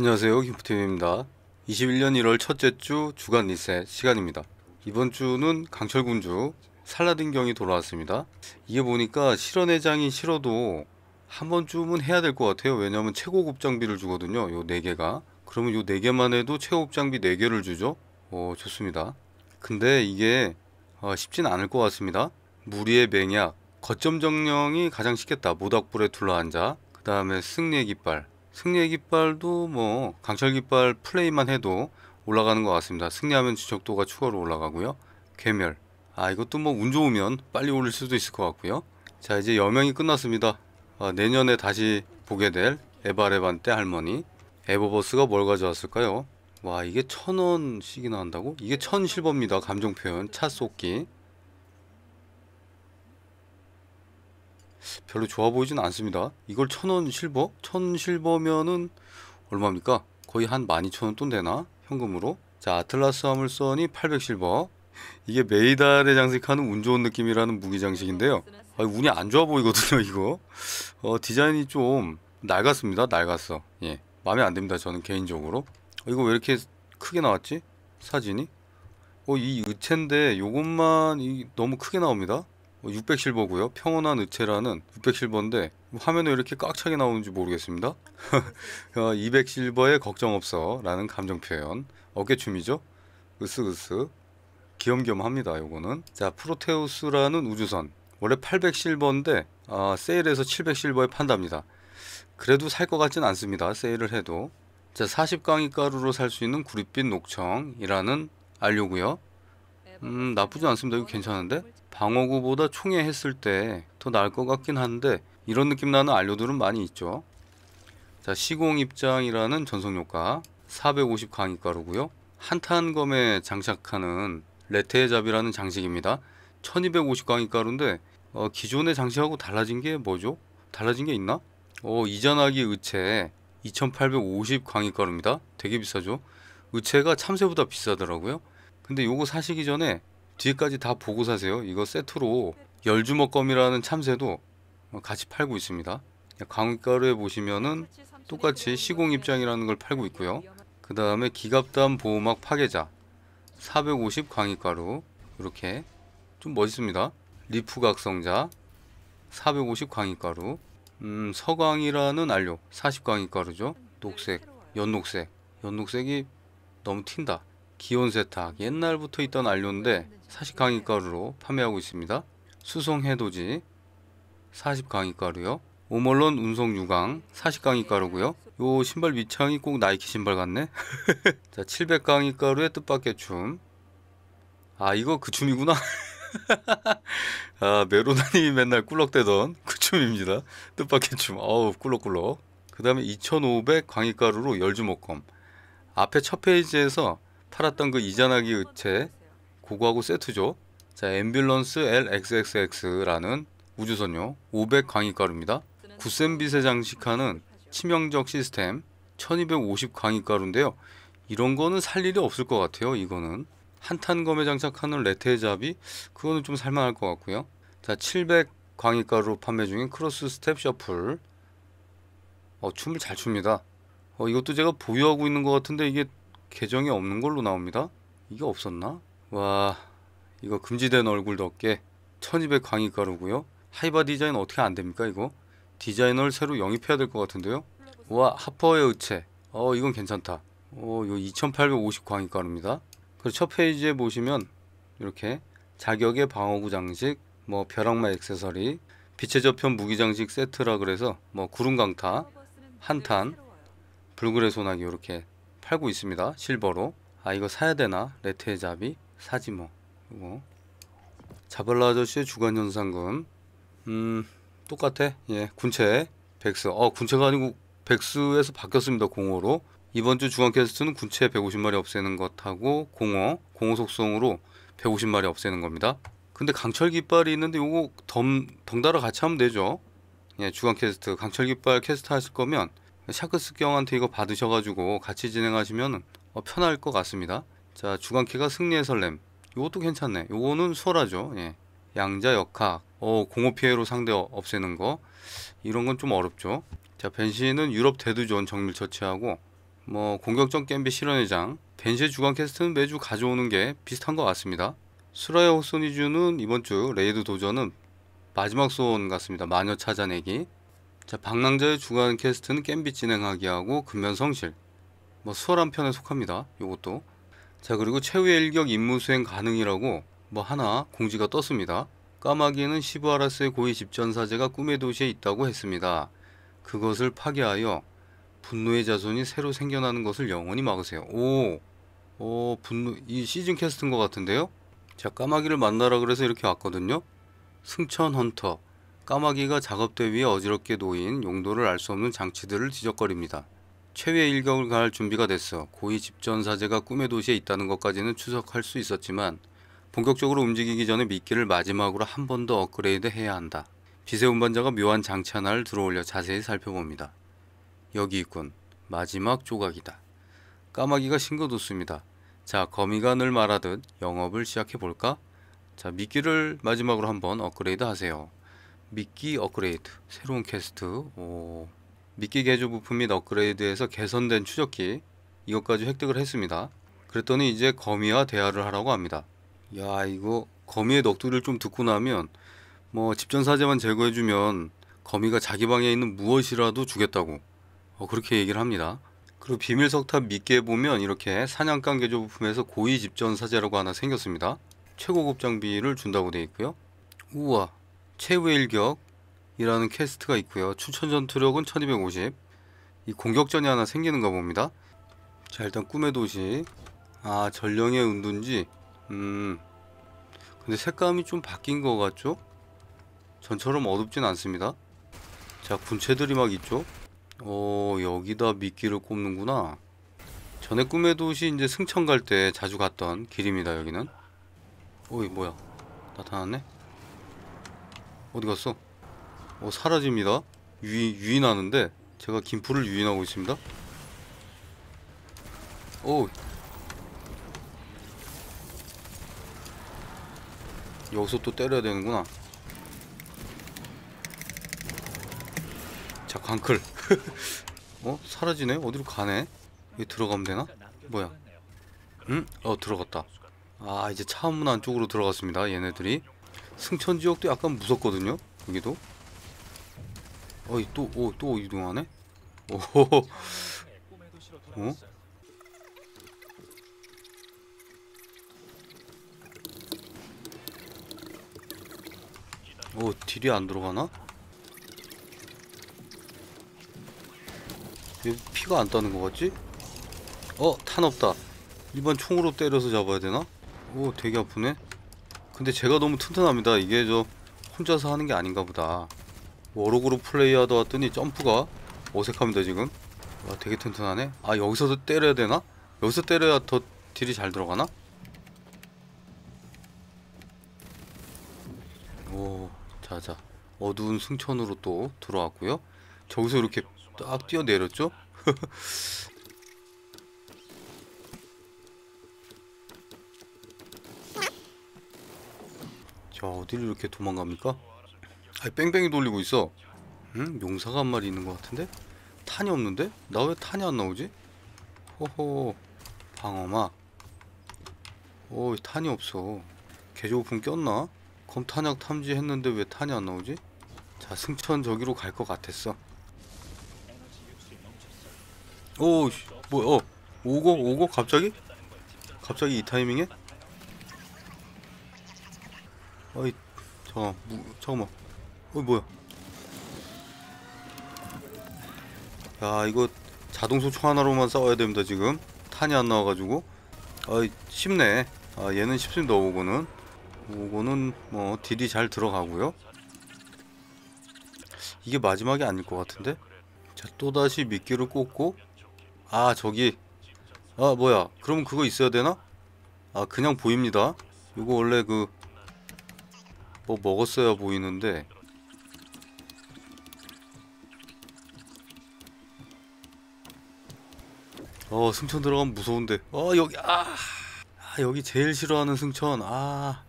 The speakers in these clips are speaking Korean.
안녕하세요 김프팀입니다 21년 1월 첫째 주 주간 리셋 시간입니다 이번 주는 강철군주 살라딘 경이 돌아왔습니다 이게 보니까 실현회장이 싫어도 한 번쯤은 해야 될 것 같아요 왜냐면 하 최고급 장비를 주거든요 요 4개가 그러면 요 4개만 해도 최고급 장비 4개를 주죠 어 좋습니다 근데 이게 어, 쉽진 않을 것 같습니다 무리의 맹약 거점 정령이 가장 쉽겠다 모닥불에 둘러앉아 그 다음에 승리의 깃발 승리의 깃발도 뭐 강철 깃발 플레이만 해도 올라가는 것 같습니다. 승리하면 지적도가 추가로 올라가고요. 괴멸. 아 이것도 뭐 운 좋으면 빨리 올릴 수도 있을 것 같고요. 자 이제 여명이 끝났습니다. 아, 내년에 다시 보게 될 에바레반떼 할머니 에버버스가 뭘 가져왔을까요? 와 이게 천원씩이나 한다고? 이게 천실버입니다. 감정표현 차 쏟기 별로 좋아 보이진 않습니다. 이걸 천 원 실버? 천 실버면은 얼마입니까? 거의 한 12,000원 돈 되나? 현금으로. 자, 아틀라스 화물선이 800 실버. 이게 메이달에 장식하는 운 좋은 느낌이라는 무기 장식인데요. 아, 운이 안 좋아 보이거든요, 이거. 어, 디자인이 좀 낡았습니다. 낡았어. 예. 마음에 안 듭니다, 저는 개인적으로. 어, 이거 왜 이렇게 크게 나왔지? 사진이? 어, 이 의체인데 요것만 이, 너무 크게 나옵니다. 600실버고요. 뭐 평온한 의체라는 600실버인데 화면에 이렇게 꽉 차게 나오는지 모르겠습니다. 200실버에 어, 걱정 없어 라는 감정 표현 어깨춤이죠. 으쓱으쓱 귀염귀염합니다. 요거는 자 프로테우스라는 우주선 원래 800실버인데 아, 세일에서 700실버에 판답니다. 그래도 살 것 같진 않습니다. 세일을 해도 자 40강이 가루로 살 수 있는 구릿빛 녹청이라는 알료고요. 음 나쁘지 않습니다 이거 괜찮은데? 방어구보다 총에 했을 때 더 나을 것 같긴 한데 이런 느낌 나는 알료들은 많이 있죠 자 시공입장이라는 전속효과 450 강의가루고요 한탄검에 장착하는 레테의 잡이라는 장식입니다 1250 강의가루인데 어, 기존의 장식하고 달라진 게 뭐죠? 달라진 게 있나? 어, 이전하기 의체 2850 강의가루입니다 되게 비싸죠 의체가 참새보다 비싸더라고요 근데 요거 사시기 전에 뒤에까지 다 보고 사세요. 이거 세트로 열주먹검이라는 참새도 같이 팔고 있습니다. 강가루에 보시면은 똑같이 시공 입장이라는 걸 팔고 있고요. 그 다음에 기갑담 보호막 파괴자 450 광익가루 이렇게 좀 멋있습니다. 리프 각성자 450 광익가루 음, 서광이라는 알료 40 광익가루죠. 녹색, 연녹색 연녹색이 너무 튄다. 기온 세탁 옛날부터 있던 안료인데 40강의가루로 판매하고 있습니다. 수송 해도지 40강의가루요. 오멀론 운송 유강 40강의가루고요. 요 신발 밑창이 꼭 나이키 신발 같네. 자 700강의가루의 뜻밖의 춤. 아 이거 그 춤이구나. 아 메로나님이 맨날 꿀럭대던 그 춤입니다. 뜻밖의 춤. 어우 꿀럭꿀럭. 그 다음에 2500강희가루로 열주목검. 앞에 첫 페이지에서 팔았던 그 이전하기 의체 고거하고 세트죠. 자, 앰뷸런스 LXXX라는 우주선요. 500 강의가루입니다. 구센빛에 장식하는 치명적 시스템 1250 강의가루인데요. 이런 거는 살 일이 없을 것 같아요. 이거는 한탄검에 장착하는 레테잡이 그거는 좀 살만할 것 같고요. 자, 700 강의가루 판매 중인 크로스 스텝 셔플 어, 춤을 잘 춥니다. 어, 이것도 제가 보유하고 있는 것 같은데 이게 계정이 없는 걸로 나옵니다. 이게 없었나? 와 이거 금지된 얼굴도 없게 1200 강의 가루고요. 하이바 디자인 어떻게 안됩니까 이거? 디자이너를 새로 영입해야 될 것 같은데요? 와 하퍼의 의체 어 이건 괜찮다 어 이거 2850 광희 가루입니다 그리고 첫 페이지에 보시면 이렇게 자격의 방어구 장식 뭐 벼락마 액세서리 빛의 저편 무기 장식 세트라 그래서 뭐 구름강타 한탄 불굴의 소나기 이렇게 팔고 있습니다. 실버로. 아 이거 사야 되나? 레트의 잡이 사지 뭐. 이거 자벌라 아저씨의 주간현상금. 음 똑같아. 예 군체 백스. 어 군체가 아니고 백스에서 바뀌었습니다. 공호로. 이번 주 주간 캐스트는 군체 150마리 없애는 것하고 공호 공호 속성으로 150마리 없애는 겁니다. 근데 강철 깃발이 있는데 요거 덤 덩달아 같이 하면 되죠. 예, 주간 캐스트 강철 깃발 캐스트 하실 거면 샤크스 경한테 이거 받으셔가지고 같이 진행하시면 어, 편할 것 같습니다. 자 주간키가 승리의 설렘 이것도 괜찮네. 이거는 수월하죠 예. 양자 역학 어, 공업 피해로 상대 없애는 거 이런 건 좀 어렵죠. 자 벤시는 유럽 대두존 정밀 처치하고 뭐 공격적 겜비 실현회장 벤시의 주간 캐스트는 매주 가져오는 게 비슷한 것 같습니다. 수라의 호소니주는 이번 주 레이드 도전은 마지막 소원 같습니다. 마녀 찾아내기 자, 방랑자의 주간 캐스트는 겜비 진행하기하고 금연성실 뭐 수월한 편에 속합니다. 요것도 자 그리고 최후의 일격 임무 수행 가능이라고 뭐 하나 공지가 떴습니다. 까마귀는 시부아라스의 고위 집전사제가 꿈의 도시에 있다고 했습니다. 그것을 파괴하여 분노의 자손이 새로 생겨나는 것을 영원히 막으세요. 오, 오 분노, 이 시즌 캐스트인 것 같은데요? 자, 까마귀를 만나라 그래서 이렇게 왔거든요. 승천 헌터. 까마귀가 작업대 위에 어지럽게 놓인 용도를 알 수 없는 장치들을 뒤적거립니다. 최후의 일격을 가할 준비가 됐어 고위 집전사제가 꿈의 도시에 있다는 것까지는 추석할 수 있었지만 본격적으로 움직이기 전에 미끼를 마지막으로 한 번 더 업그레이드 해야 한다. 빛의 운반자가 묘한 장치 하나를 들어올려 자세히 살펴봅니다. 여기 있군. 마지막 조각이다. 까마귀가 싱거뒀습니다. 자, 거미가 늘 말하듯 영업을 시작해볼까? 자, 미끼를 마지막으로 한 번 업그레이드 하세요. 미끼 업그레이드 새로운 캐스트 오, 어, 미끼 개조 부품 및 업그레이드에서 개선된 추적기 이것까지 획득을 했습니다 그랬더니 이제 거미와 대화를 하라고 합니다 야 이거 거미의 넋두리를 좀 듣고 나면 뭐 집전사제만 제거해주면 거미가 자기 방에 있는 무엇이라도 주겠다고 어, 그렇게 얘기를 합니다 그리고 비밀석탑 미끼에 보면 이렇게 사냥감 개조 부품에서 고위 집전사제라고 하나 생겼습니다 최고급 장비를 준다고 되어 있고요 우와 최우 일격이라는 퀘스트가 있고요. 추천 전투력은 1250. 이 공격전이 하나 생기는가 봅니다. 자 일단 꿈의 도시 아 전령의 운둔지 음 근데 색감이 좀 바뀐 것 같죠? 전처럼 어둡진 않습니다 자 군체들이 막 있죠? 어 여기다 미끼를 꼽는구나 전에 꿈의 도시 이제 승천 갈 때 자주 갔던 길입니다 여기는 오이 뭐야 나타났네 어디 갔어? 어, 사라집니다. 유인, 유인하는데 제가 김풀을 유인하고 있습니다. 오. 여기서 또 때려야 되는구나. 자, 광클 어? 사라지네? 어디로 가네? 여기 들어가면 되나? 뭐야? 응? 어, 들어갔다. 아, 이제 차문 안쪽으로 들어갔습니다. 얘네들이. 승천 지역도 약간 무섭거든요. 여기도. 어이 또, 오, 또 이동하네? 오호호. 어? 오, 어, 딜이 안 들어가나? 왜 피가 안 따는 것 같지? 어, 탄 없다. 일반 총으로 때려서 잡아야 되나? 오, 되게 아프네. 근데 제가 너무 튼튼합니다 이게 저 혼자서 하는 게 아닌가 보다 워록으로 플레이하다 왔더니 점프가 어색합니다 지금 와 되게 튼튼하네 아 여기서도 때려야 되나? 여기서 때려야 더 딜이 잘 들어가나? 오 자자 어두운 승천으로 또 들어왔고요 저기서 이렇게 딱 뛰어내렸죠? 야 어디로 이렇게 도망갑니까? 아이 뺑뺑이 돌리고 있어 응? 용사가 한 마리 있는 것 같은데? 탄이 없는데? 나 왜 탄이 안 나오지? 호호 방어마 오이 탄이 없어 개조품 꼈나? 검 탄약 탐지 했는데 왜 탄이 안 나오지? 자 승천 저기로 갈 것 같았어 오 뭐야 어 오고 오고 갑자기? 갑자기 이 타이밍에? 어이 잠깐 무, 잠깐만 어이 뭐야 야 이거 자동 소총 하나로만 싸워야 됩니다 지금 탄이 안 나와가지고 어이 쉽네 아 얘는 쉽습니다 오고는 오고는 뭐 딜이 잘 들어가고요 이게 마지막이 아닐 것 같은데 자 또다시 미끼를 꽂고 아 저기 아 뭐야 그럼 그거 있어야 되나? 아 그냥 보입니다 요거 원래 그뭐 먹었어야 보이는데 어 승천 들어가면 무서운데 어 여기 아, 아 여기 제일 싫어하는 승천 아아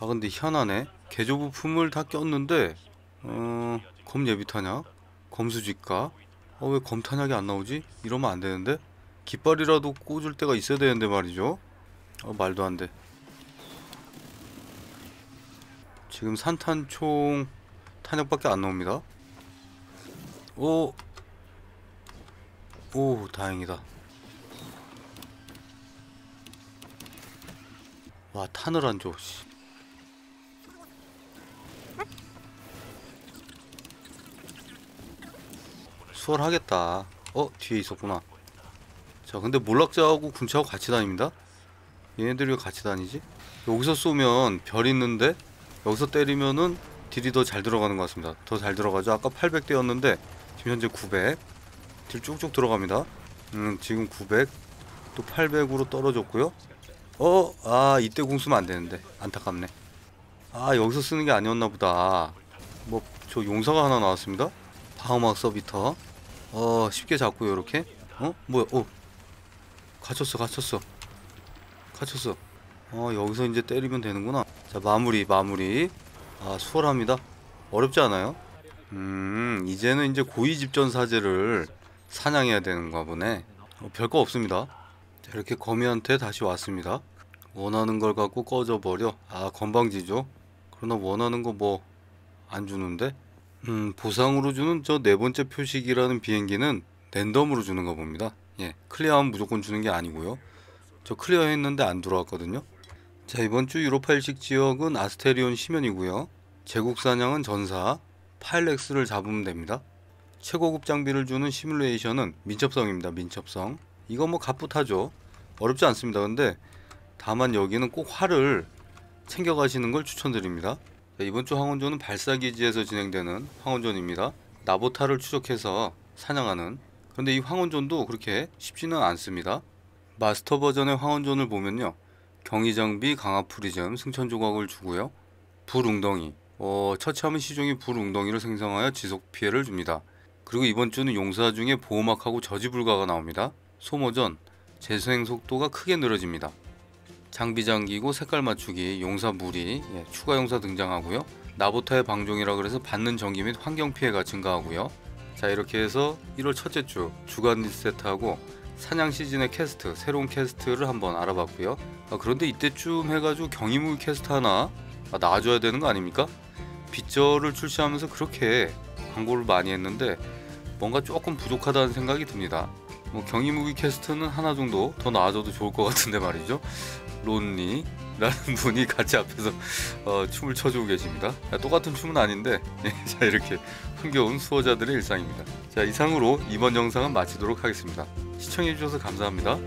아, 근데 희한하네 개조 부품을 다 꼈는데 어검 예비 탄약 검수지가 어 왜검 탄약이 안 나오지 이러면 안 되는데 깃발이라도 꽂을 때가 있어야 되는데 말이죠 어 말도 안돼 지금 산탄총 탄약밖에 안 나옵니다 오! 오 다행이다 와 탄을 안줘 수월하겠다 어? 뒤에 있었구나 자 근데 몰락자하고 군차하고 같이 다닙니다 얘네들이 왜 같이 다니지? 여기서 쏘면 별 있는데 여기서 때리면은 딜이 더 잘 들어가는 것 같습니다 더 잘 들어가죠 아까 800대였는데 지금 현재 900딜 쭉쭉 들어갑니다 음 지금 900 또 800으로 떨어졌고요 어? 아 이때 궁 쓰면 안되는데 안타깝네 아 여기서 쓰는 게 아니었나 보다 뭐 저 용사가 하나 나왔습니다 방어막 서비터 어 쉽게 잡고 요렇게 이 어? 뭐야 어 갇혔어 갇혔어 갇혔어 어 여기서 이제 때리면 되는구나 자 마무리 마무리 아 수월합니다 어렵지 않아요? 음 이제는 이제 고위집전 사제를 사냥해야 되는가 보네 어, 별거 없습니다 자, 이렇게 거미한테 다시 왔습니다 원하는 걸 갖고 꺼져버려 아 건방지죠 그러나 원하는 거 뭐 안 주는데 음 보상으로 주는 저 네 번째 표식이라는 비행기는 랜덤으로 주는가 봅니다 예 클리어하면 무조건 주는 게 아니고요 저 클리어 했는데 안 들어왔거든요 자 이번 주 유로파일식 지역은 아스테리온 시면이고요. 제국사냥은 전사, 파일렉스를 잡으면 됩니다. 최고급 장비를 주는 시뮬레이션은 민첩성입니다. 민첩성. 이건 뭐 갑부타죠. 어렵지 않습니다. 근데 다만 여기는 꼭 활을 챙겨가시는 걸 추천드립니다. 자, 이번 주 항원전은 발사기지에서 진행되는 항원전입니다. 나보타를 추적해서 사냥하는 그런데 이 황혼존도 그렇게 쉽지는 않습니다. 마스터 버전의 황혼존을 보면요. 경의장비 강화프리즘, 승천조각을 주고요. 불웅덩이, 어, 처참하 시종이 불웅덩이를 생성하여 지속 피해를 줍니다. 그리고 이번 주는 용사 중에 보호막하고 저지불가가 나옵니다. 소모전, 재생 속도가 크게 늘어집니다. 장비 장기고 색깔 맞추기, 용사 무리, 예, 추가 용사 등장하고요. 나보타의 방종이라 그래서 받는 전기 및 환경 피해가 증가하고요. 자 이렇게 해서 1월 첫째 주 주간 리셋하고 사냥 시즌의 캐스트, 새로운 캐스트를 한번 알아봤고요. 아, 그런데 이때쯤 해가지고 경이물 캐스트 하나 아, 나와줘야 되는 거 아닙니까? 빗절을 출시하면서 그렇게 광고를 많이 했는데 뭔가 조금 부족하다는 생각이 듭니다. 뭐 경이무기 캐스트는 하나 정도 더 나와줘도 좋을 것 같은데 말이죠. 론니라는 분이 같이 앞에서 어, 춤을 춰주고 계십니다. 야, 아, 똑같은 춤은 아닌데 예, 자 이렇게 흥겨운 수호자들의 일상입니다. 자 이상으로 이번 영상은 마치도록 하겠습니다. 시청해주셔서 감사합니다.